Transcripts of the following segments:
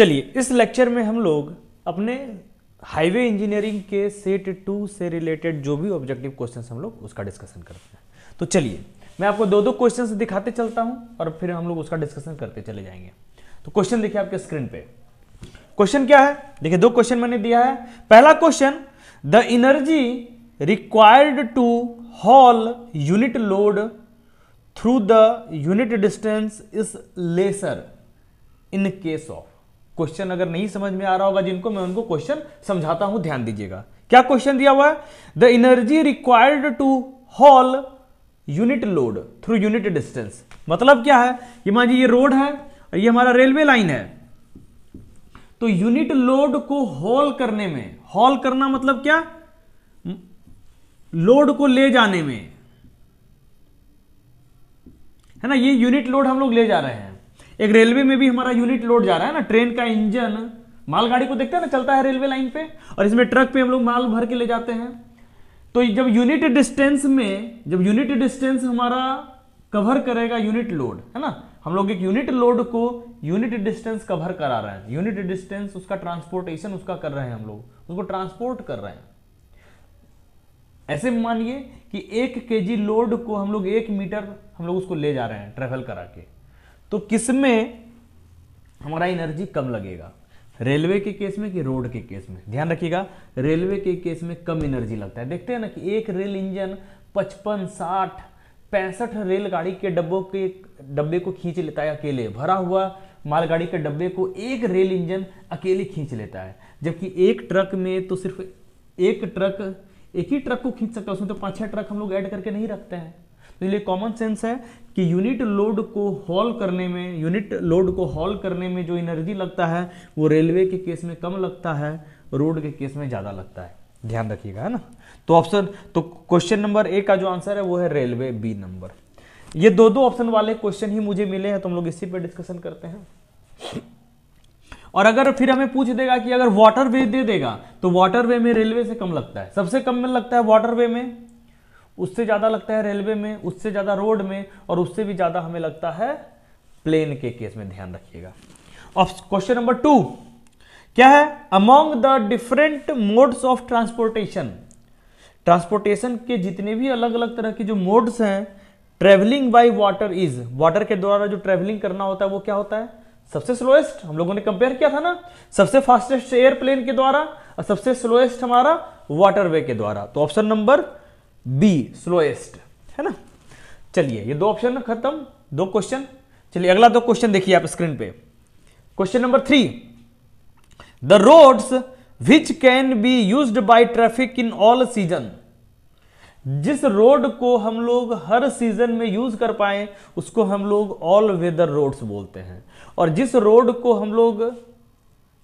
चलिए इस लेक्चर में हम लोग अपने हाईवे इंजीनियरिंग के सेट टू से रिलेटेड जो भी ऑब्जेक्टिव क्वेश्चन हम लोग उसका डिस्कशन करते हैं तो चलिए मैं आपको दो दो क्वेश्चन दिखाते चलता हूं और फिर हम लोग उसका डिस्कशन करते चले जाएंगे तो क्वेश्चन देखिए आपके स्क्रीन पे क्वेश्चन क्या है देखिए दो क्वेश्चन मैंने दिया है पहला question the energy required to haul unit load through the unit distance is lesser in case of question अगर नहीं समझ में आ रहा होगा जिनको मैं उनको क्वेश्चन समझाता हूं ध्यान दीजिएगा क्या क्वेश्चन दिया हुआ है the energy required to haul unit load through unit distance मतलब क्या है ये मान ये रोड है और ये हमारा रेलवे लाइन है तो यूनिट लोड को हॉल करने में हॉल करना मतलब क्या लोड को ले जाने में है ना ये यूनिट लोड हम लोग ले जा रहे हैं एक रेलवे में भी हमारा यूनिट लोड जा रहा है ना ट्रेन का इंजन मालगाड़ी को देखते हैं ना चलता है रेलवे लाइन पे और इसमें ट्रक पे हम लोग माल भर के ले जाते हैं तो जब यूनिट डिस्टेंस में जब यूनिट डिस्टेंस हमारा कवर करेगा यूनिट लोड है ना हम लोग एक यूनिट लोड को यूनिट डिस्टेंस कवर करा रहे हैं यूनिट डिस्टेंस उसका ट्रांसपोर्टेशन उसका कर रहे हैं हम लोग उसको ट्रांसपोर्ट कर रहे हैं ऐसे मानिए कि एक केजी लोड को हम लोग एक मीटर हम लोग उसको ले जा रहे हैं ट्रेवल करा के तो किस में हमारा एनर्जी कम लगेगा रेलवे के केस में कि रोड के केस में ध्यान रखिएगा रेलवे के केस में कम एनर्जी लगता है देखते हैं ना कि एक रेल इंजन पचपन साठ पैंसठ रेलगाड़ी के डब्बों के डब्बे को खींच लेता है अकेले भरा हुआ मालगाड़ी के डब्बे को एक रेल इंजन अकेले खींच लेता है जबकि एक ट्रक में तो सिर्फ एक ट्रक एक ही ट्रक को खींच सकता है उसमें तो पाँच छः ट्रक हम लोग ऐड करके नहीं रखते हैं तो ये कॉमन सेंस है कि यूनिट लोड को हॉल करने में यूनिट लोड को हॉल करने में जो एनर्जी लगता है वो रेलवे के केस में कम लगता है रोड के केस में ज़्यादा लगता है ध्यान रखिएगा है ना तो ऑप्शन तो क्वेश्चन नंबर ए का जो आंसर है वो है रेलवे बी नंबर ये दो दो ऑप्शन वाले क्वेश्चन ही मुझे मिले हैं तो हम लोग इसी पे डिस्कशन करते हैं और अगर फिर हमें पूछ देगा कि अगर वाटर वे दे देगा तो वाटर वे में रेलवे से कम लगता है सबसे कम में लगता है वाटर वे में उससे ज़्यादा लगता है रेलवे में उससे ज़्यादा रोड में और उससे भी ज़्यादा हमें लगता है प्लेन के केस में ध्यान रखिएगा क्वेश्चन नंबर टू क्या है among the different modes of transportation transportation के जितने भी अलग अलग तरह के जो मोड्स हैं travelling by water is water के द्वारा जो ट्रेवलिंग करना होता है वो क्या होता है सबसे स्लोएस्ट हम लोगों ने कंपेयर किया था ना सबसे फास्टेस्ट एयरप्लेन के द्वारा और सबसे स्लोएस्ट हमारा वाटरवे के द्वारा तो ऑप्शन नंबर बी स्लोएस्ट है ना चलिए ये दो ऑप्शन खत्म दो क्वेश्चन चलिए अगला दो क्वेश्चन देखिए आप स्क्रीन पे question number three the roads which can be use by traffic in all season जिस रोड को हम लोग हर सीजन में यूज कर पाए उसको हम लोग ऑल वेदर रोड्स बोलते हैं और जिस रोड को हम लोग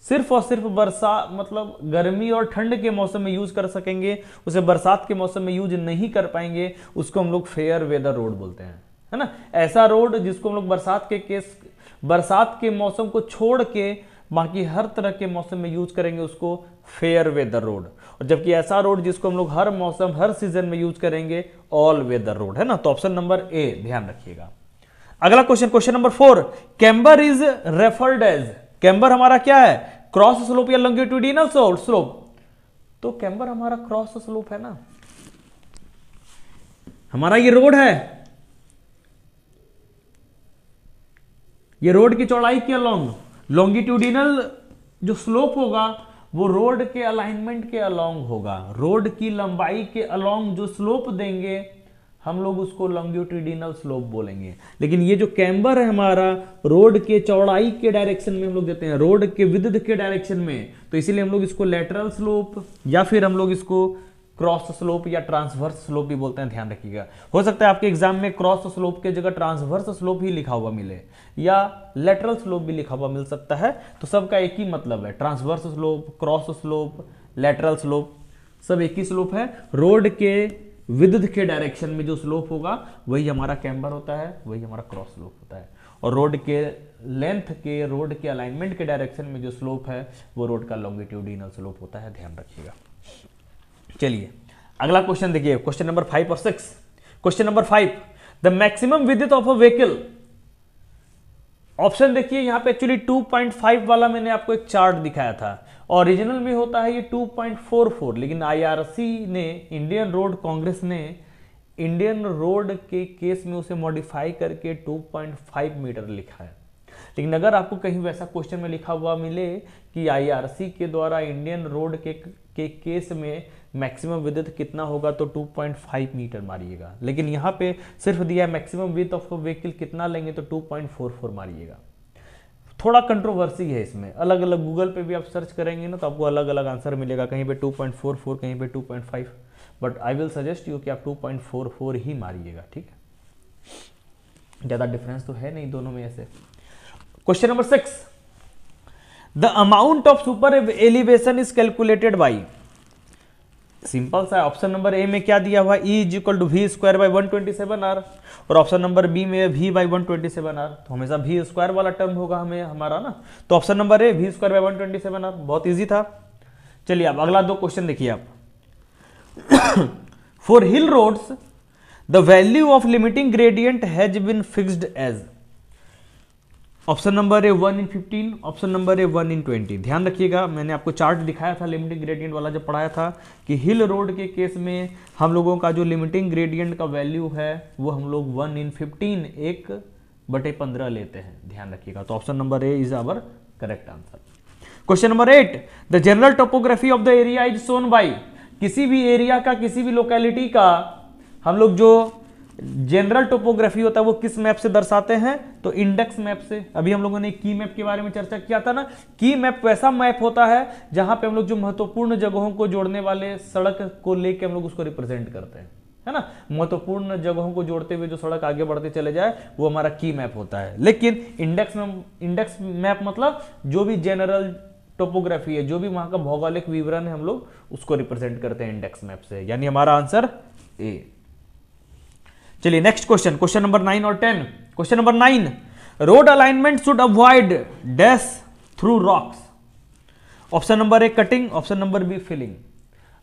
सिर्फ और सिर्फ बरसा मतलब गर्मी और ठंड के मौसम में यूज कर सकेंगे उसे बरसात के मौसम में यूज नहीं कर पाएंगे उसको हम लोग फेयर वेदर रोड बोलते हैं है ना ऐसा रोड जिसको हम लोग बरसात के केस बरसात के मौसम को छोड़ के बाकी हर तरह के मौसम में यूज करेंगे उसको फेयर वेदर रोड और जबकि ऐसा रोड जिसको हम लोग हर मौसम हर सीजन में यूज करेंगे ऑल वेदर रोड है ना तो ऑप्शन नंबर ए ध्यान रखिएगा अगला question question number four camber is referred as camber हमारा क्या है क्रॉस स्लोप या लॉन्गिट्यूडिनल स्लोप तो कैम्बर हमारा क्रॉस स्लोप है ना हमारा ये रोड है ये रोड की चौड़ाई के अलॉन्ग लॉन्गिट्यूडिनल जो स्लोप होगा वो रोड के अलाइनमेंट के अलोंग होगा रोड की लंबाई के अलोंग जो स्लोप देंगे हम लोग उसको लॉन्ग्यूट्रीडिनल स्लोप बोलेंगे लेकिन ये जो कैम्बर है हमारा रोड के चौड़ाई के डायरेक्शन में हम लोग देते हैं रोड के विद्ध के डायरेक्शन में तो इसीलिए हम लोग इसको लेटरल स्लोप या फिर हम लोग इसको क्रॉस स्लोप या ट्रांसवर्स स्लोप भी बोलते हैं ध्यान रखिएगा हो सकता है आपके एग्जाम में क्रॉस स्लोप के जगह ट्रांसवर्स स्लोप ही लिखा हुआ मिले या लेटरल स्लोप भी लिखा हुआ मिल सकता है तो सबका एक ही मतलब है transverse slope cross slope lateral slope सब एक ही स्लोप है रोड के विद्युत के डायरेक्शन में जो स्लोप होगा वही हमारा कैम्बर होता है वही हमारा क्रॉस स्लोप होता है और रोड के लेंथ के रोड के अलाइनमेंट के डायरेक्शन में जो स्लोप है वो रोड का लॉन्गिट्यूडिनल स्लोप होता है ध्यान रखिएगा चलिए अगला क्वेश्चन देखिए क्वेश्चन नंबर फाइव और six question number five the maximum width of a vehicle option देखिए यहां पे एक्चुअली 2.5 वाला मैंने आपको एक चार्ट दिखाया था ओरिजिनल में होता है ये 2.44 लेकिन आईआरसी ने इंडियन रोड कांग्रेस ने इंडियन रोड के केस में उसे मॉडिफाई करके 2.5 मीटर लिखा है लेकिन अगर आपको कहीं वैसा क्वेश्चन में लिखा हुआ मिले कि आईआरसी के द्वारा इंडियन रोड के के केस में मैक्सिमम विद्युत कितना होगा तो 2.5 मीटर मारिएगा लेकिन यहाँ पे सिर्फ दिया मैक्सिमम विथ ऑफ व्हीकल कितना लेंगे तो 2.44 मारिएगा थोड़ा कंट्रोवर्सी है इसमें अलग अलग गूगल पे भी आप सर्च करेंगे ना तो आपको अलग अलग आंसर मिलेगा कहीं पे 2.44 कहीं पे 2.5 but I will suggest you कि आप 2.44 ही मारिएगा ठीक है ज़्यादा डिफरेंस तो है नहीं दोनों में ऐसे question number six the amount of super elevation is calculated by simple सा ऑप्शन नंबर ए में क्या दिया हुआ E is equal to V square by one twenty seven R और ऑप्शन नंबर बी में V by one twenty seven R तो हमेशा we square वाला टर्म होगा हमें हमारा ना तो option number A V square by one twenty seven R बहुत ईजी था चलिए अब अगला दो क्वेश्चन देखिए आप for hill roads the value of limiting gradient has been fixed as option number है one in fifteen option number है वन इन ट्वेंटी ध्यान रखिएगा मैंने आपको चार्ट दिखाया था लिमिटिंग ग्रेडियंट वाला जब पढ़ाया था कि हिल रोड के केस में हम लोगों का जो लिमिटिंग ग्रेडियंट का वैल्यू है वो हम लोग वन इन फिफ्टीन एक बटे पंद्रह लेते हैं ध्यान रखिएगा तो option number A is our correct answer question number eight the general topography of the area is shown by किसी भी एरिया का किसी भी लोकेलिटी का हम लोग जो जनरल टोपोग्राफी होता है वो किस मैप से दर्शाते हैं तो इंडेक्स मैप से अभी हम लोगों ने की मैप के बारे में चर्चा किया था ना की मैप वैसा मैप होता है जहां पे हम लोग जो महत्वपूर्ण जगहों को जोड़ने वाले सड़क को लेके हम लोग उसको रिप्रेजेंट करते हैं है ना महत्वपूर्ण जगहों को जोड़ते हुए जो सड़क आगे बढ़ते चले जाए वो हमारा की मैप होता है लेकिन इंडेक्स मैप इंडेक्स मैप मतलब जो भी जनरल टोपोग्राफी है जो भी वहां का भौगोलिक विवरण है हम लोग उसको रिप्रेजेंट करते हैं इंडेक्स मैप से यानी हमारा आंसर ए चलिए next question question number nine और ten question number nine road alignment should avoid dash through rocks option number A cutting option number B filling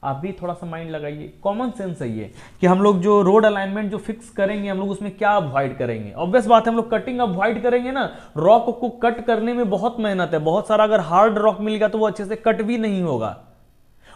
आप भी थोड़ा सा माइंड लगाइए कॉमन सेंस है ये कि हम लोग जो रोड अलाइनमेंट जो फिक्स करेंगे हम लोग उसमें क्या अवॉइड करेंगे ऑब्वियस बात है हम लोग कटिंग अवॉइड करेंगे ना रॉक को कट करने में बहुत मेहनत है बहुत सारा अगर हार्ड रॉक मिल गया तो वो अच्छे से कट भी नहीं होगा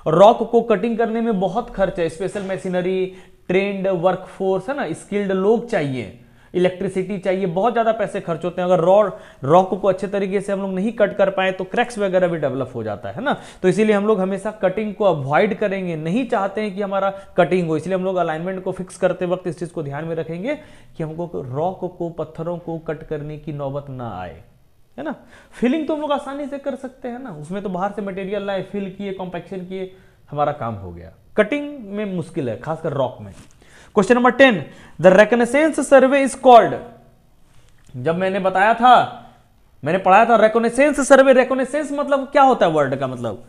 रॉक को कटिंग करने में बहुत खर्च है स्पेशल मशीनरी ट्रेंड वर्कफोर्स है ना स्किल्ड लोग चाहिए इलेक्ट्रिसिटी चाहिए बहुत ज़्यादा पैसे खर्च होते हैं अगर रॉ रॉक को अच्छे तरीके से हम लोग नहीं कट कर पाए तो क्रैक्स वगैरह भी डेवलप हो जाता है ना तो इसीलिए हम लोग हमेशा कटिंग को अवॉइड करेंगे नहीं चाहते हैं कि हमारा कटिंग हो इसलिए हम लोग अलाइनमेंट को फिक्स करते वक्त इस चीज़ को ध्यान में रखेंगे कि हमको रॉक को पत्थरों को कट करने की नौबत ना आए है ना फिलिंग तो हम लोग आसानी से कर सकते हैं ना उसमें तो बाहर से मटेरियल लाए फिल किए कॉम्पेक्शन किए हमारा काम हो गया कटिंग में मुश्किल है खासकर रॉक में question number ten the reconnaissance survey is called जब मैंने बताया था मैंने पढ़ाया था रेकोनेसेंस सर्वे रेकोनेसेंस मतलब क्या होता है वर्ड का मतलब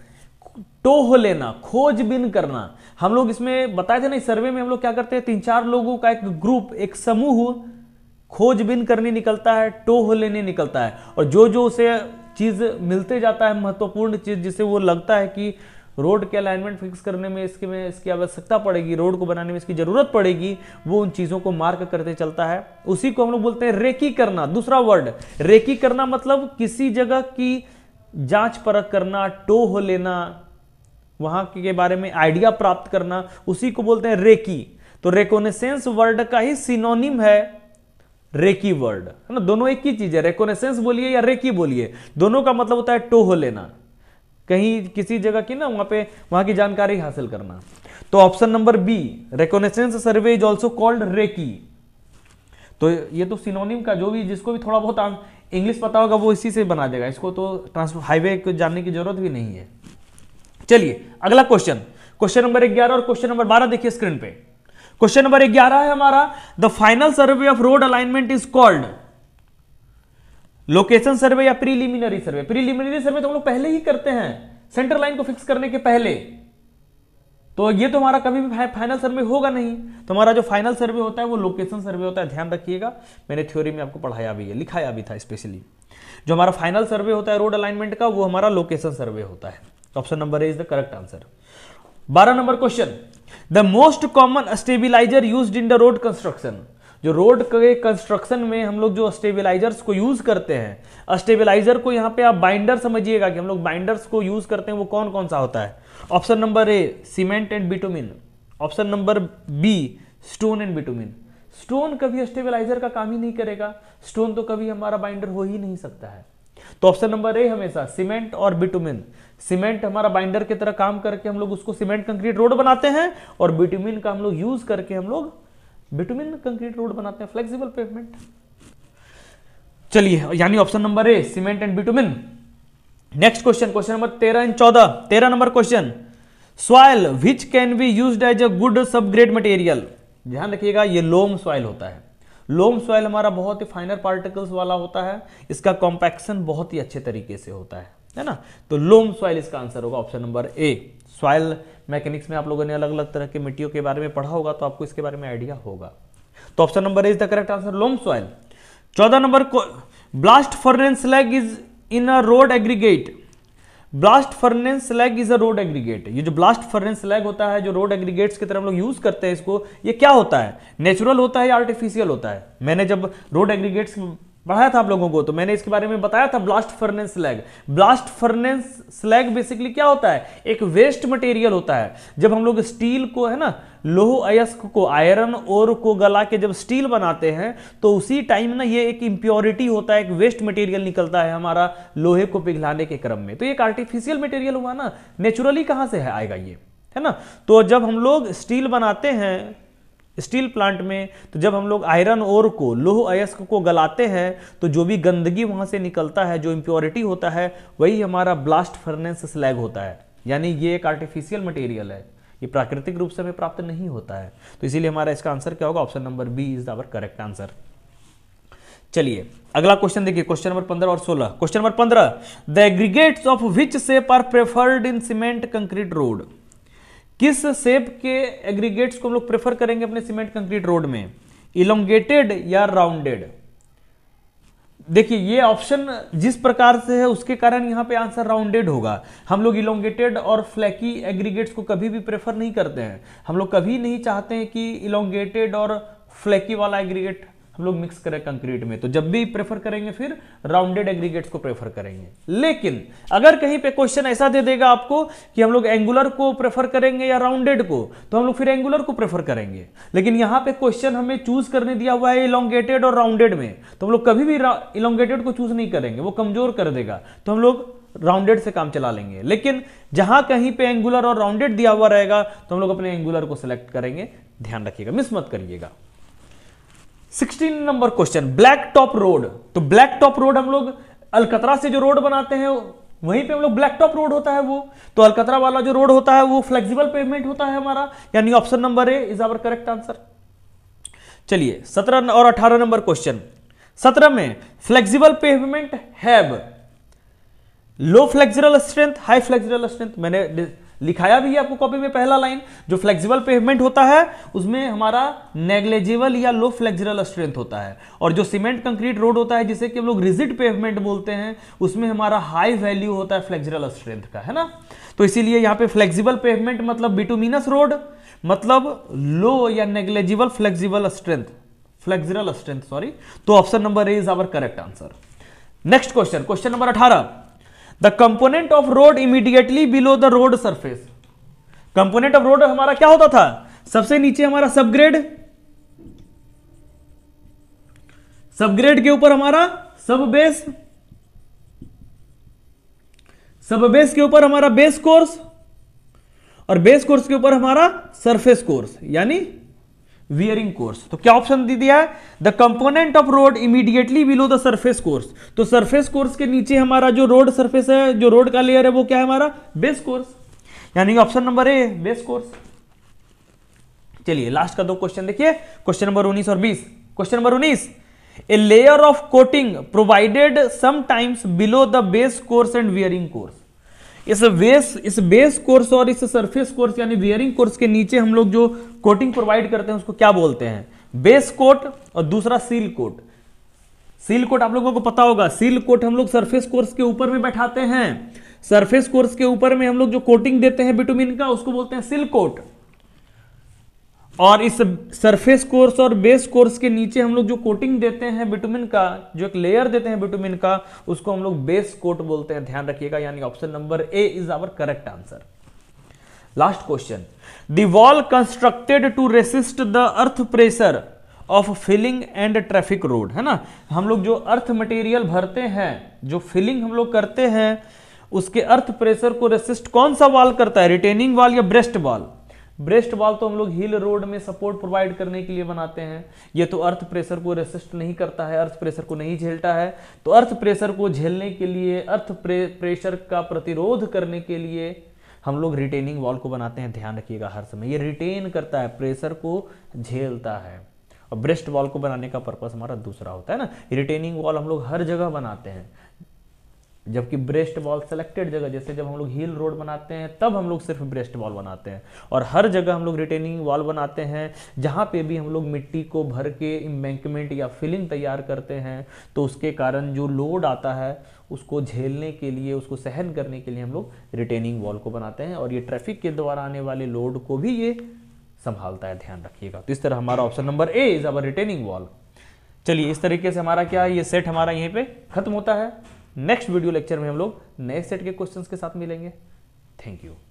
टोह लेना खोजबीन करना हम लोग इसमें बताए थे ना सर्वे में हम लोग क्या करते हैं तीन चार लोगों का एक ग्रुप एक समूह खोजबीन करने निकलता है टोह लेने निकलता है और जो जो उसे चीज मिलते जाता है महत्वपूर्ण चीज जिसे वो लगता है कि रोड के अलाइनमेंट फिक्स करने में इसके में इसकी आवश्यकता पड़ेगी रोड को बनाने में इसकी जरूरत पड़ेगी वो उन चीज़ों को मार्क करते चलता है उसी को हम लोग बोलते हैं रेकी करना दूसरा वर्ड रेकी करना मतलब किसी जगह की जांच परख करना टोह लेना वहां के बारे में आइडिया प्राप्त करना उसी को बोलते हैं रेकी तो रेकोनेसेंस वर्ड का ही सिनोनिम है रेकी वर्ड है ना दोनों एक ही चीज है रेकोनेसेंस बोलिए या रेकी बोलिए दोनों का मतलब होता है टोह लेना कहीं किसी जगह की ना वहां पे वहां की जानकारी हासिल करना तो option number B reconnaissance survey is also called recce तो ये तो सिनोनिम का जो भी जिसको भी थोड़ा बहुत इंग्लिश पता होगा वो इसी से बना देगा इसको तो ट्रांसपोर्ट हाईवे को जानने की जरूरत भी नहीं है चलिए अगला क्वेश्चन क्वेश्चन नंबर ग्यारह और क्वेश्चन नंबर बारह देखिए स्क्रीन पे क्वेश्चन नंबर ग्यारह है हमारा the final survey of road alignment is called location survey या प्रीलिमिनरी सर्वे प्रीलिमिनरी सर्वे तो हम लोग पहले ही करते हैं सेंटर लाइन को फिक्स करने के पहले तो ये तो हमारा कभी भी फाइनल सर्वे होगा नहीं तो हमारा जो फाइनल सर्वे होता है वो लोकेशन सर्वे होता है ध्यान रखिएगा मैंने थ्योरी में आपको पढ़ाया भी है लिखाया भी था स्पेशली जो हमारा फाइनल सर्वे होता है रोड अलाइनमेंट का वो हमारा लोकेशन सर्वे होता है option number is the correct answer बारह number question the most common stabilizer use in the road construction जो रोड के कंस्ट्रक्शन में हम लोग जो स्टेबिलाईजर्स को यूज करते हैं स्टेबिलाईजर को यहाँ पे आप बाइंडर समझिएगा कि हम लोग बाइंडर्स को यूज करते हैं वो कौन कौन सा होता है option number A cement and bitumen option number B stone and bitumen stone कभी स्टेबिलाईजर का काम ही नहीं करेगा स्टोन तो कभी हमारा बाइंडर हो ही नहीं सकता है तो ऑप्शन नंबर ए हमेशा सीमेंट और बिटुमिन सीमेंट हमारा बाइंडर की तरह काम करके हम लोग उसको सीमेंट कंक्रीट रोड बनाते हैं और बिटुमिन का हम लोग यूज करके हम लोग बिटुमिन कंक्रीट रोड बनाते हैं फ्लेक्सिबल पेवमेंट चलिए यानी option number A cement and bitumen next question question number तेरह एंड चौदह तेरह number question soil which can be use as a good subgrade material ध्यान रखिएगा ये लोम सॉइल होता है लोम सॉइल हमारा बहुत ही फाइनर पार्टिकल्स वाला होता है इसका कॉम्पैक्शन बहुत ही अच्छे तरीके से होता है है ना तो लोम सॉइल इसका आंसर होगा option number A soil mechanics में आप लोगों ने अलग अलग तरह के मिट्टियों के बारे में पढ़ा होगा तो आपको इसके बारे में आइडिया होगा तो option number A is the correct answer loam soil चौदह number blast furnace slag is in a road aggregate blast furnace slag is a road aggregate ये जो ब्लास्ट फर्नेस लैग होता है जो रोड एग्रीगेट्स की तरह हम लोग यूज करते हैं इसको ये क्या होता है नेचुरल होता है या आर्टिफिशियल होता है मैंने जब रोड एग्रीगेट्स पढ़ाया था आप लोगों को तो मैंने इसके बारे में बताया था blast furnace slag blast furnace slag basically क्या होता है एक वेस्ट मटेरियल होता है जब हम लोग स्टील को है ना लोह अयस्क को आयरन और को गला के जब स्टील बनाते हैं तो उसी टाइम ना ये एक इंप्योरिटी होता है एक वेस्ट मटेरियल निकलता है हमारा लोहे को पिघलाने के क्रम में तो एक आर्टिफिशियल मटेरियल हुआ ना नेचुरली कहां से है आएगा ये है ना तो जब हम लोग स्टील बनाते हैं स्टील प्लांट में तो जब हम लोग आयरन ओर को लोह अयस्क को गलाते हैं तो जो भी गंदगी वहां से निकलता है जो इम्प्योरिटी होता है वही हमारा ब्लास्ट फर्नेस स्लैग होता है यानी ये एक आर्टिफिशियल मटेरियल है ये प्राकृतिक रूप से हमें प्राप्त नहीं होता है तो इसीलिए हमारा इसका आंसर क्या होगा option number B is our correct answer चलिए अगला क्वेश्चन देखिए क्वेश्चन नंबर पंद्रह और सोलह क्वेश्चन नंबर पंद्रह the aggregates of which shape are preferred in cement concrete road किस सेप के एग्रीगेट्स को हम लोग प्रेफर करेंगे अपने सीमेंट कंक्रीट रोड में इलोंगेटेड या राउंडेड देखिए ये ऑप्शन जिस प्रकार से है उसके कारण यहां पे आंसर राउंडेड होगा हम लोग इलोंगेटेड और फ्लैकी एग्रीगेट्स को कभी भी प्रेफर नहीं करते हैं हम लोग कभी नहीं चाहते हैं कि इलोंगेटेड और फ्लैकी वाला एग्रीगेट हम लोग मिक्स करें कंक्रीट में तो जब भी प्रेफर करेंगे फिर राउंडेड एग्रीगेट्स को प्रेफर करेंगे लेकिन अगर कहीं पे क्वेश्चन ऐसा दे देगा आपको कि हम लोग एंगुलर को प्रेफर करेंगे या राउंडेड को तो हम लोग फिर एंगुलर को प्रेफर करेंगे लेकिन यहां पे क्वेश्चन हमें चूज करने दिया हुआ है इलोंगेटेड और राउंडेड में तो हम लोग कभी भी इलोंगेटेड को चूज नहीं करेंगे वो कमजोर कर देगा तो हम लोग राउंडेड से काम चला लेंगे लेकिन जहां कहीं पे एंगुलर और राउंडेड दिया हुआ रहेगा तो हम लोग अपने एंगुलर को सिलेक्ट करेंगे ध्यान रखिएगा मिस मत करिएगा sixteen number question black top road तो ब्लैक टॉप रोड हम लोग अलकतरा से जो रोड बनाते हैं वहीं पे हम लोग ब्लैक टॉप रोड होता है वो तो अलकतरा वाला जो रोड होता है वो फ्लेक्सिबल पेमेंट होता है हमारा यानी option number A is our correct answer चलिए सत्रह और अठारह नंबर क्वेश्चन सत्रह में flexible pavement have low flexible strength high flexible strength मैंने लिखाया भी है आपको कॉपी में पहला लाइन जो फ्लेक्सिबल पेमेंट होता है उसमें हमारा नेग्लेजिबल या लो फ्लेक्सिबल स्ट्रेंथ होता है और जो सीमेंट कंक्रीट रोड होता है जिसे कि हम लोग रिजिड पेमेंट बोलते हैं उसमें हमारा हाई वैल्यू होता है फ्लेक्सिबल स्ट्रेंथ का है ना तो इसीलिए यहाँ पे फ्लेक्सिबल पेमेंट मतलब बिटुमिनस रोड मतलब लो या negligible flexible strength flexible strength sorry तो option number A is our correct answer next question question number अठारह the component of road immediately below the road surface component of road हमारा क्या होता था सबसे नीचे हमारा सबग्रेड सबग्रेड के ऊपर हमारा सब बेस सब बेस के ऊपर हमारा बेस कोर्स और बेस कोर्स के ऊपर हमारा सरफेस कोर्स यानी वियरिंग कोर्स तो क्या ऑप्शन दे दिया है the component of road immediately below the surface course तो सरफेस कोर्स के नीचे हमारा जो रोड सरफेस है जो रोड का लेयर है वो क्या है हमारा बेस कोर्स यानी option number A base course चलिए लास्ट का दो क्वेश्चन देखिए क्वेश्चन नंबर उन्नीस और बीस क्वेश्चन नंबर उन्नीस a layer of coating provided sometimes below the base course and wearing course इस बेस इस बेस कोर्स और इस सरफेस कोर्स यानी वियरिंग कोर्स के नीचे हम लोग जो कोटिंग प्रोवाइड करते हैं उसको क्या बोलते हैं बेस कोट और दूसरा सील कोट सील कोट आप लोगों को पता होगा सील कोट हम लोग सरफेस कोर्स के ऊपर में बैठाते हैं सरफेस कोर्स के ऊपर में हम लोग जो कोटिंग देते हैं बिटुमिन का उसको बोलते हैं सिल कोट और इस सरफेस कोर्स और बेस कोर्स के नीचे हम लोग जो कोटिंग देते हैं विटामिन का जो एक लेयर देते हैं विटामिन का उसको हम लोग बेस कोट बोलते हैं ध्यान रखिएगा यानी option number A is our correct answer last question the wall constructed to resist the earth pressure of filling and traffic road है ना हम लोग जो अर्थ मटेरियल भरते हैं जो फिलिंग हम लोग करते हैं उसके अर्थ प्रेशर को रेसिस्ट कौन सा वॉल करता है रिटेनिंग वॉल या ब्रेस्ट वॉल ब्रेस्ट वाल तो हम लोग हिल रोड में सपोर्ट प्रोवाइड करने के लिए बनाते हैं ये तो अर्थ प्रेशर को रेसिस्ट नहीं करता है अर्थ प्रेशर को नहीं झेलता है तो अर्थ प्रेशर को झेलने के लिए अर्थ प्रे, प्रेशर का प्रतिरोध करने के लिए हम लोग रिटेनिंग वॉल को बनाते हैं ध्यान रखिएगा हर समय ये रिटेन करता है प्रेशर को झेलता है और ब्रेस्ट वॉल को बनाने का पर्पज हमारा दूसरा होता है ना रिटेनिंग वॉल हम लोग हर जगह बनाते हैं जबकि ब्रेस्ट वॉल सेलेक्टेड जगह जैसे जब हम लोग हिल रोड बनाते हैं तब हम लोग सिर्फ ब्रेस्ट वॉल बनाते हैं और हर जगह हम लोग रिटेनिंग वॉल बनाते हैं जहाँ पे भी हम लोग मिट्टी को भर के इम्बैंकमेंट या फिलिंग तैयार करते हैं तो उसके कारण जो लोड आता है उसको झेलने के लिए उसको सहन करने के लिए हम लोग रिटेनिंग वॉल को बनाते हैं और ये ट्रैफिक के द्वारा आने वाले लोड को भी ये संभालता है ध्यान रखिएगा तो इस तरह हमारा option number A is our retaining wall चलिए इस तरीके से हमारा क्या है ये सेट हमारा यहीं पे खत्म होता है नेक्स्ट वीडियो लेक्चर में हम लोग नए सेट के क्वेश्चंस के साथ मिलेंगे थैंक यू